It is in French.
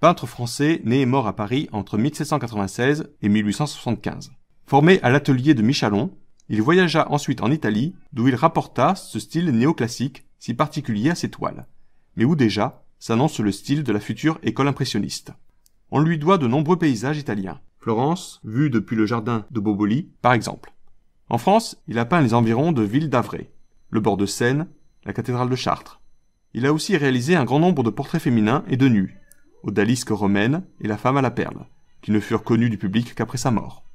peintre français né et mort à Paris entre 1796 et 1875. Formé à l'atelier de Michalon, il voyagea ensuite en Italie, d'où il rapporta ce style néoclassique si particulier à ses toiles, mais où déjà s'annonce le style de la future école impressionniste. On lui doit de nombreux paysages italiens. Florence, vue depuis le jardin de Boboli, par exemple. En France, il a peint les environs de Ville d'Avray, le bord de Seine, la cathédrale de Chartres. Il a aussi réalisé un grand nombre de portraits féminins et de nus, odalisque romaine et la femme à la perle, qui ne furent connues du public qu'après sa mort.